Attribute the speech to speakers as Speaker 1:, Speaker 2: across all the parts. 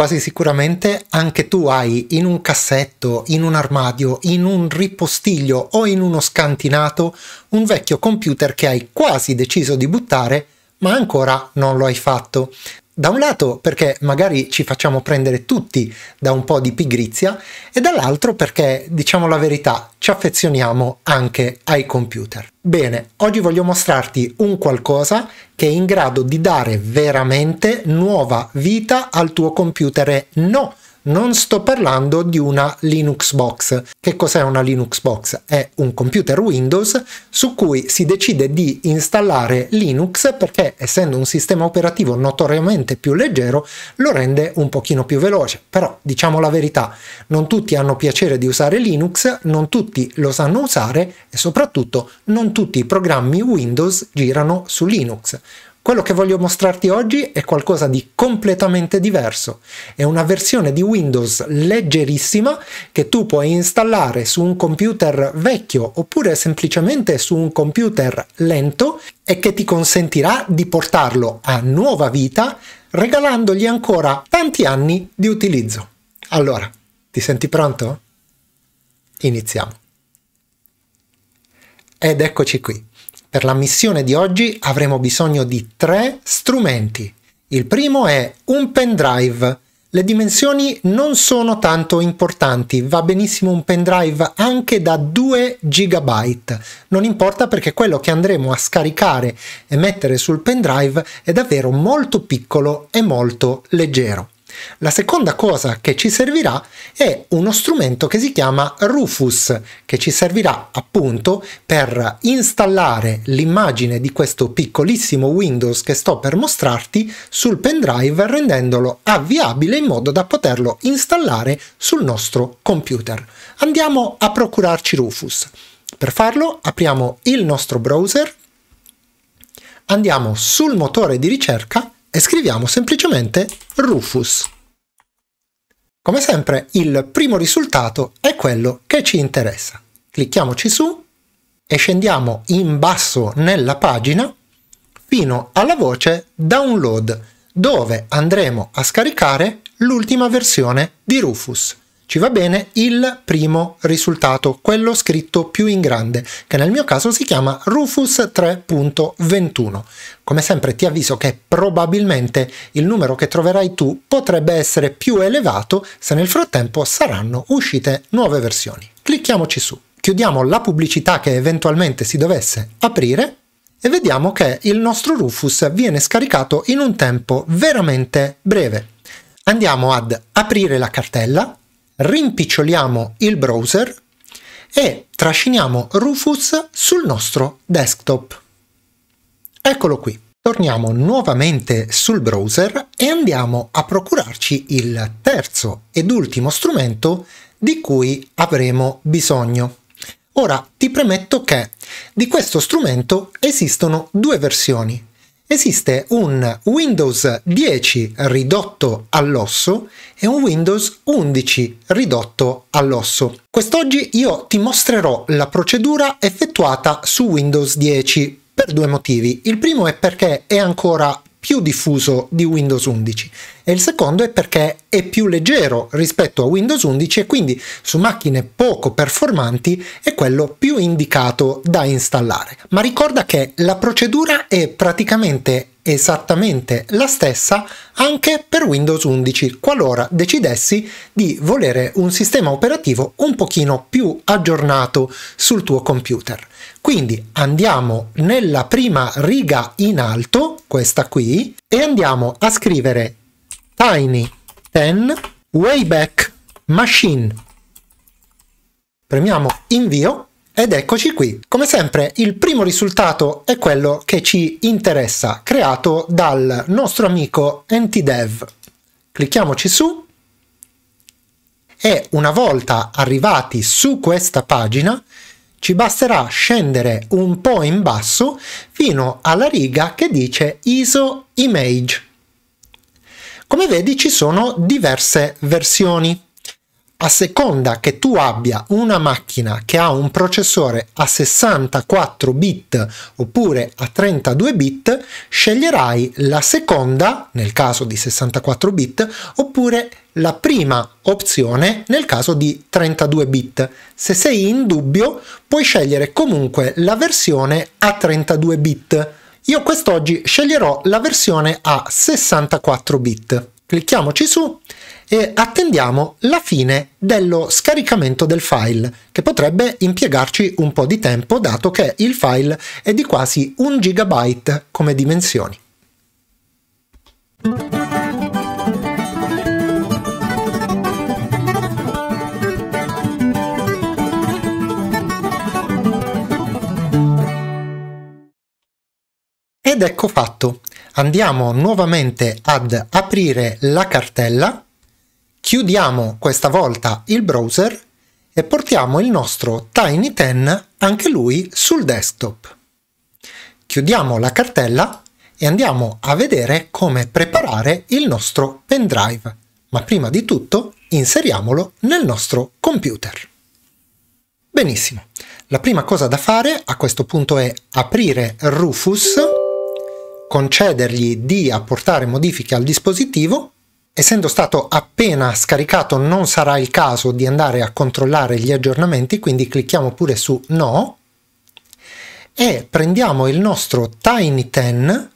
Speaker 1: quasi sicuramente anche tu hai in un cassetto, in un armadio, in un ripostiglio o in uno scantinato un vecchio computer che hai quasi deciso di buttare ma ancora non lo hai fatto da un lato perché magari ci facciamo prendere tutti da un po' di pigrizia e dall'altro perché, diciamo la verità, ci affezioniamo anche ai computer. Bene, oggi voglio mostrarti un qualcosa che è in grado di dare veramente nuova vita al tuo computer e no non sto parlando di una Linux box. Che cos'è una Linux box? È un computer Windows su cui si decide di installare Linux perché essendo un sistema operativo notoriamente più leggero lo rende un pochino più veloce. Però diciamo la verità, non tutti hanno piacere di usare Linux, non tutti lo sanno usare e soprattutto non tutti i programmi Windows girano su Linux quello che voglio mostrarti oggi è qualcosa di completamente diverso, è una versione di Windows leggerissima che tu puoi installare su un computer vecchio oppure semplicemente su un computer lento e che ti consentirà di portarlo a nuova vita regalandogli ancora tanti anni di utilizzo. Allora, ti senti pronto? Iniziamo. Ed eccoci qui. Per la missione di oggi avremo bisogno di tre strumenti. Il primo è un pendrive. Le dimensioni non sono tanto importanti, va benissimo un pendrive anche da 2 GB, non importa perché quello che andremo a scaricare e mettere sul pendrive è davvero molto piccolo e molto leggero. La seconda cosa che ci servirà è uno strumento che si chiama Rufus, che ci servirà appunto per installare l'immagine di questo piccolissimo Windows che sto per mostrarti sul pendrive rendendolo avviabile in modo da poterlo installare sul nostro computer. Andiamo a procurarci Rufus. Per farlo apriamo il nostro browser, andiamo sul motore di ricerca e scriviamo semplicemente Rufus. Come sempre il primo risultato è quello che ci interessa. Clicchiamoci su e scendiamo in basso nella pagina fino alla voce Download dove andremo a scaricare l'ultima versione di Rufus ci va bene il primo risultato, quello scritto più in grande, che nel mio caso si chiama Rufus 3.21. Come sempre ti avviso che probabilmente il numero che troverai tu potrebbe essere più elevato se nel frattempo saranno uscite nuove versioni. Clicchiamoci su. Chiudiamo la pubblicità che eventualmente si dovesse aprire e vediamo che il nostro Rufus viene scaricato in un tempo veramente breve. Andiamo ad aprire la cartella rimpiccioliamo il browser e trasciniamo Rufus sul nostro desktop. Eccolo qui. Torniamo nuovamente sul browser e andiamo a procurarci il terzo ed ultimo strumento di cui avremo bisogno. Ora ti premetto che di questo strumento esistono due versioni, esiste un Windows 10 ridotto all'osso e un Windows 11 ridotto all'osso. Quest'oggi io ti mostrerò la procedura effettuata su Windows 10 per due motivi. Il primo è perché è ancora più diffuso di Windows 11 e il secondo è perché è più leggero rispetto a Windows 11 e quindi su macchine poco performanti è quello più indicato da installare. Ma ricorda che la procedura è praticamente esattamente la stessa anche per Windows 11 qualora decidessi di volere un sistema operativo un pochino più aggiornato sul tuo computer. Quindi andiamo nella prima riga in alto, questa qui, e andiamo a scrivere tiny 10 wayback machine. Premiamo invio ed eccoci qui. Come sempre il primo risultato è quello che ci interessa, creato dal nostro amico NTDev. Clicchiamoci su e una volta arrivati su questa pagina ci basterà scendere un po' in basso fino alla riga che dice ISO Image. Come vedi ci sono diverse versioni a seconda che tu abbia una macchina che ha un processore a 64 bit oppure a 32 bit, sceglierai la seconda, nel caso di 64 bit, oppure la prima opzione nel caso di 32 bit. Se sei in dubbio, puoi scegliere comunque la versione a 32 bit. Io quest'oggi sceglierò la versione a 64 bit. Clicchiamoci su e attendiamo la fine dello scaricamento del file, che potrebbe impiegarci un po' di tempo dato che il file è di quasi 1 GB come dimensioni. Ed ecco fatto. Andiamo nuovamente ad aprire la cartella Chiudiamo questa volta il browser e portiamo il nostro Tiny 10 anche lui sul desktop. Chiudiamo la cartella e andiamo a vedere come preparare il nostro pendrive, ma prima di tutto inseriamolo nel nostro computer. Benissimo, la prima cosa da fare a questo punto è aprire Rufus, concedergli di apportare modifiche al dispositivo essendo stato appena scaricato non sarà il caso di andare a controllare gli aggiornamenti, quindi clicchiamo pure su no e prendiamo il nostro Tiny 10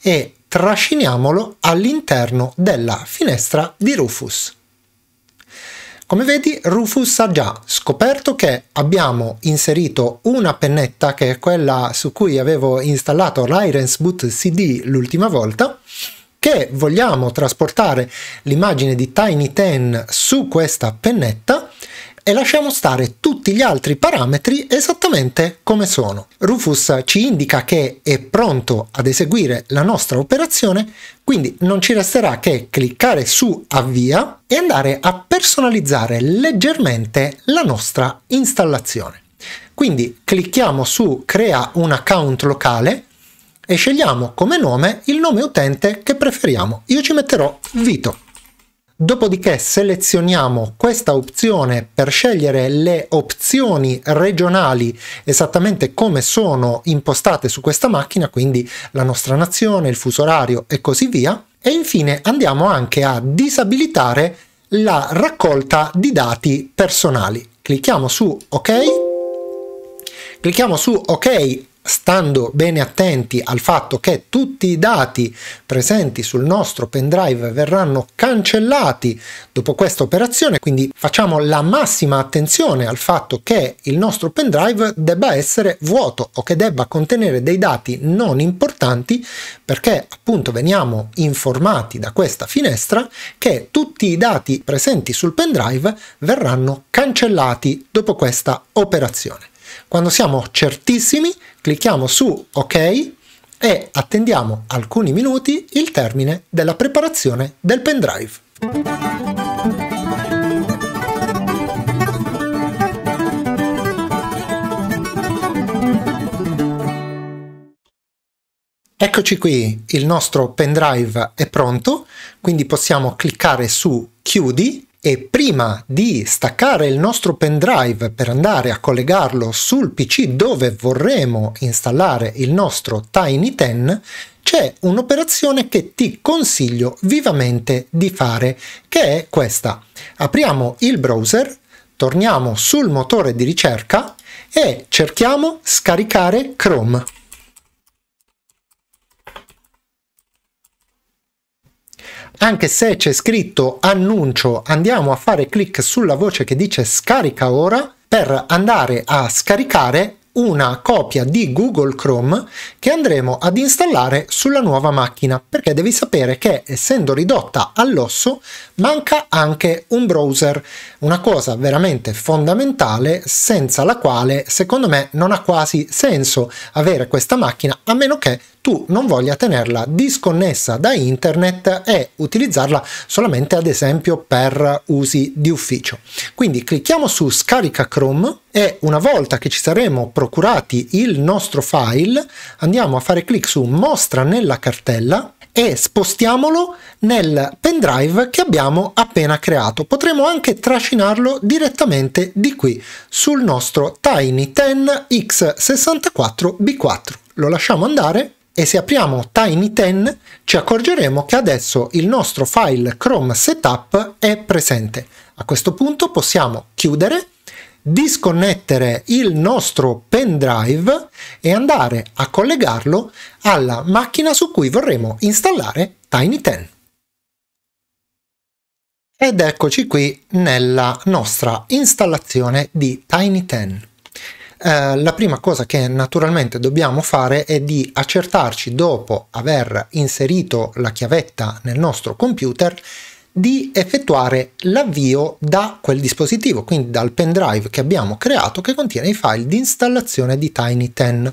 Speaker 1: e trasciniamolo all'interno della finestra di Rufus. Come vedi Rufus ha già scoperto che abbiamo inserito una pennetta che è quella su cui avevo installato l'Irens Boot CD l'ultima volta che vogliamo trasportare l'immagine di Tiny 10 su questa pennetta e lasciamo stare tutti gli altri parametri esattamente come sono. Rufus ci indica che è pronto ad eseguire la nostra operazione, quindi non ci resterà che cliccare su avvia e andare a personalizzare leggermente la nostra installazione. Quindi clicchiamo su crea un account locale, e scegliamo come nome il nome utente che preferiamo. Io ci metterò Vito. Dopodiché selezioniamo questa opzione per scegliere le opzioni regionali esattamente come sono impostate su questa macchina, quindi la nostra nazione, il fuso orario e così via. E infine andiamo anche a disabilitare la raccolta di dati personali. Clicchiamo su OK. Clicchiamo su OK stando bene attenti al fatto che tutti i dati presenti sul nostro pendrive verranno cancellati dopo questa operazione, quindi facciamo la massima attenzione al fatto che il nostro pendrive debba essere vuoto o che debba contenere dei dati non importanti perché appunto veniamo informati da questa finestra che tutti i dati presenti sul pendrive verranno cancellati dopo questa operazione. Quando siamo certissimi, clicchiamo su OK e attendiamo alcuni minuti il termine della preparazione del pendrive. Eccoci qui, il nostro pendrive è pronto, quindi possiamo cliccare su chiudi e prima di staccare il nostro pendrive per andare a collegarlo sul PC dove vorremmo installare il nostro Tiny 10, c'è un'operazione che ti consiglio vivamente di fare, che è questa. Apriamo il browser, torniamo sul motore di ricerca e cerchiamo scaricare Chrome. anche se c'è scritto annuncio andiamo a fare clic sulla voce che dice scarica ora per andare a scaricare una copia di Google Chrome che andremo ad installare sulla nuova macchina perché devi sapere che essendo ridotta all'osso manca anche un browser una cosa veramente fondamentale senza la quale secondo me non ha quasi senso avere questa macchina a meno che tu non voglia tenerla disconnessa da internet e utilizzarla solamente ad esempio per usi di ufficio. Quindi clicchiamo su scarica Chrome e una volta che ci saremo procurati il nostro file andiamo a fare clic su mostra nella cartella e spostiamolo nel pendrive che abbiamo appena creato. Potremo anche trascinarlo direttamente di qui sul nostro Tiny 10x64b4. Lo lasciamo andare e se apriamo Tiny 10 ci accorgeremo che adesso il nostro file Chrome Setup è presente. A questo punto possiamo chiudere, disconnettere il nostro pendrive e andare a collegarlo alla macchina su cui vorremmo installare Tiny 10. Ed eccoci qui nella nostra installazione di Tiny 10. Eh, la prima cosa che naturalmente dobbiamo fare è di accertarci dopo aver inserito la chiavetta nel nostro computer di effettuare l'avvio da quel dispositivo, quindi dal pendrive che abbiamo creato che contiene i file di installazione di Tiny10.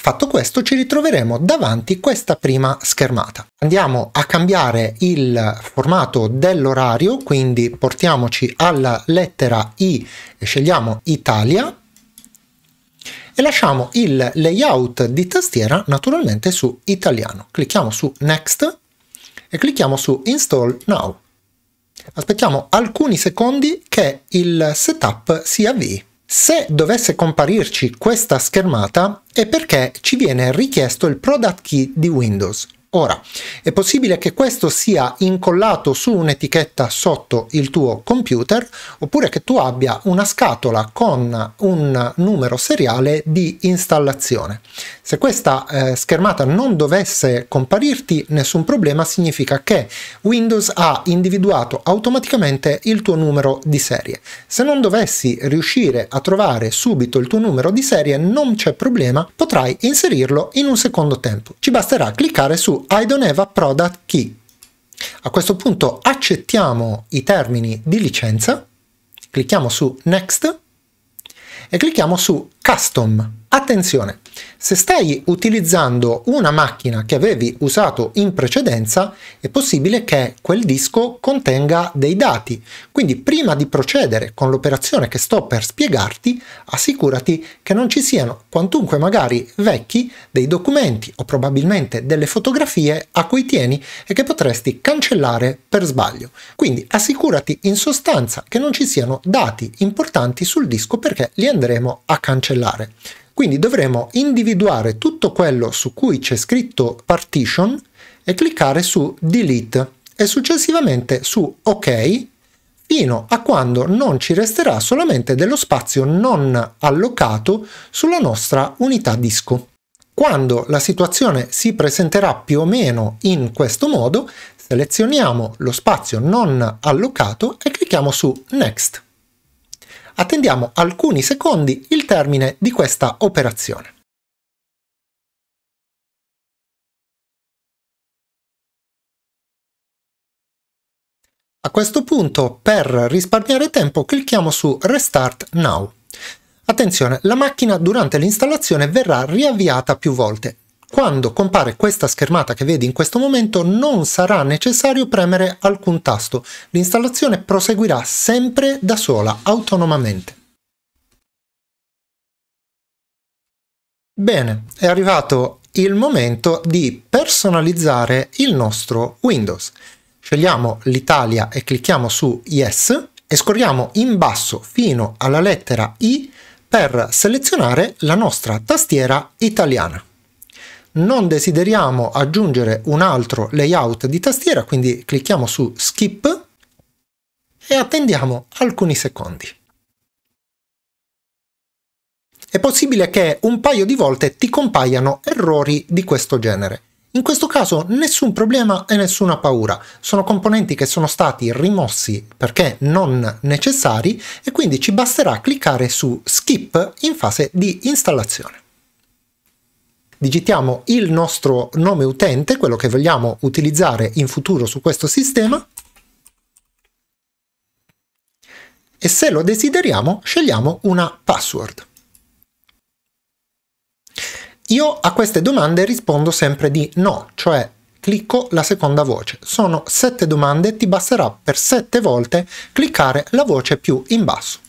Speaker 1: Fatto questo ci ritroveremo davanti questa prima schermata. Andiamo a cambiare il formato dell'orario, quindi portiamoci alla lettera I e scegliamo Italia e lasciamo il layout di tastiera naturalmente su italiano. Clicchiamo su Next e clicchiamo su Install Now. Aspettiamo alcuni secondi che il setup si avvii. Se dovesse comparirci questa schermata è perché ci viene richiesto il product key di Windows. Ora, è possibile che questo sia incollato su un'etichetta sotto il tuo computer, oppure che tu abbia una scatola con un numero seriale di installazione. Se questa eh, schermata non dovesse comparirti, nessun problema, significa che Windows ha individuato automaticamente il tuo numero di serie. Se non dovessi riuscire a trovare subito il tuo numero di serie, non c'è problema, potrai inserirlo in un secondo tempo. Ci basterà cliccare su i don't have a product key. A questo punto accettiamo i termini di licenza, clicchiamo su Next e clicchiamo su Custom. Attenzione, se stai utilizzando una macchina che avevi usato in precedenza, è possibile che quel disco contenga dei dati, quindi prima di procedere con l'operazione che sto per spiegarti, assicurati che non ci siano, quantunque magari vecchi, dei documenti o probabilmente delle fotografie a cui tieni e che potresti cancellare per sbaglio. Quindi assicurati in sostanza che non ci siano dati importanti sul disco perché li andremo a cancellare. Quindi dovremo individuare tutto quello su cui c'è scritto partition e cliccare su delete e successivamente su ok fino a quando non ci resterà solamente dello spazio non allocato sulla nostra unità disco. Quando la situazione si presenterà più o meno in questo modo, selezioniamo lo spazio non allocato e clicchiamo su Next attendiamo alcuni secondi il termine di questa operazione. A questo punto, per risparmiare tempo, clicchiamo su Restart Now. Attenzione, la macchina durante l'installazione verrà riavviata più volte, quando compare questa schermata che vedi in questo momento non sarà necessario premere alcun tasto, l'installazione proseguirà sempre da sola, autonomamente. Bene, è arrivato il momento di personalizzare il nostro Windows. Scegliamo l'Italia e clicchiamo su Yes e scorriamo in basso fino alla lettera I per selezionare la nostra tastiera italiana non desideriamo aggiungere un altro layout di tastiera, quindi clicchiamo su Skip e attendiamo alcuni secondi. È possibile che un paio di volte ti compaiano errori di questo genere. In questo caso nessun problema e nessuna paura, sono componenti che sono stati rimossi perché non necessari e quindi ci basterà cliccare su Skip in fase di installazione digitiamo il nostro nome utente, quello che vogliamo utilizzare in futuro su questo sistema, e se lo desideriamo scegliamo una password. Io a queste domande rispondo sempre di no, cioè clicco la seconda voce. Sono sette domande, ti basterà per sette volte cliccare la voce più in basso.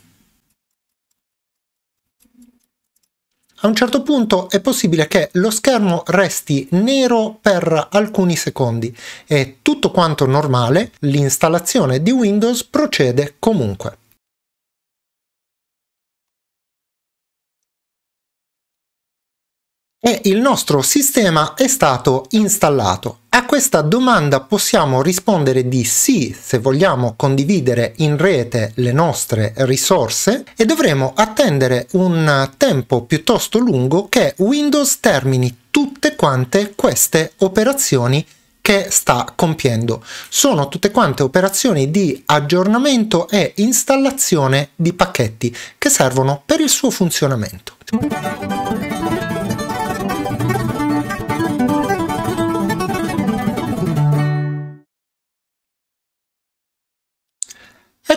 Speaker 1: A un certo punto è possibile che lo schermo resti nero per alcuni secondi e tutto quanto normale, l'installazione di Windows procede comunque. e il nostro sistema è stato installato. A questa domanda possiamo rispondere di sì se vogliamo condividere in rete le nostre risorse e dovremo attendere un tempo piuttosto lungo che Windows termini tutte quante queste operazioni che sta compiendo. Sono tutte quante operazioni di aggiornamento e installazione di pacchetti che servono per il suo funzionamento.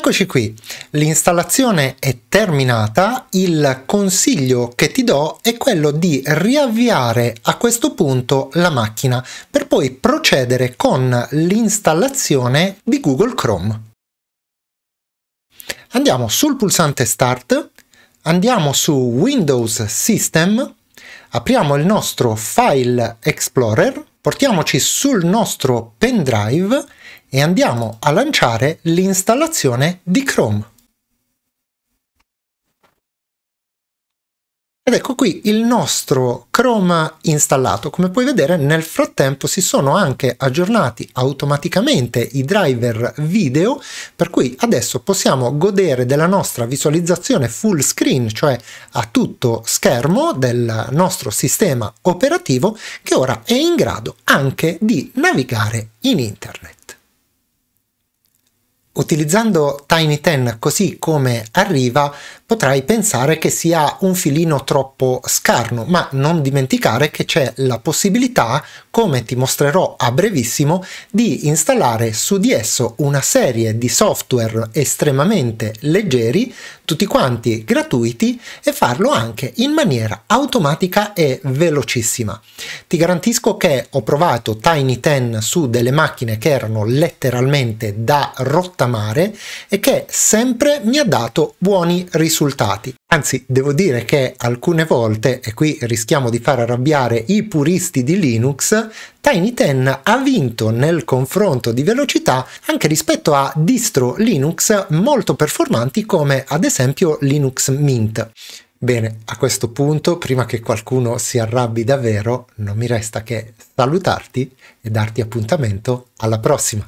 Speaker 1: Eccoci qui, l'installazione è terminata, il consiglio che ti do è quello di riavviare a questo punto la macchina per poi procedere con l'installazione di Google Chrome. Andiamo sul pulsante Start, andiamo su Windows System, apriamo il nostro File Explorer, portiamoci sul nostro pendrive e andiamo a lanciare l'installazione di Chrome. Ed ecco qui il nostro Chrome installato. Come puoi vedere nel frattempo si sono anche aggiornati automaticamente i driver video, per cui adesso possiamo godere della nostra visualizzazione full screen, cioè a tutto schermo del nostro sistema operativo che ora è in grado anche di navigare in internet. Utilizzando Tiny10 così come arriva potrai pensare che sia un filino troppo scarno, ma non dimenticare che c'è la possibilità, come ti mostrerò a brevissimo, di installare su di esso una serie di software estremamente leggeri, tutti quanti gratuiti, e farlo anche in maniera automatica e velocissima. Ti garantisco che ho provato Tiny 10 su delle macchine che erano letteralmente da rottamare e che sempre mi ha dato buoni risultati risultati. Anzi, devo dire che alcune volte, e qui rischiamo di far arrabbiare i puristi di Linux, Tiny 10 ha vinto nel confronto di velocità anche rispetto a distro Linux molto performanti come ad esempio Linux Mint. Bene, a questo punto, prima che qualcuno si arrabbi davvero, non mi resta che salutarti e darti appuntamento alla prossima.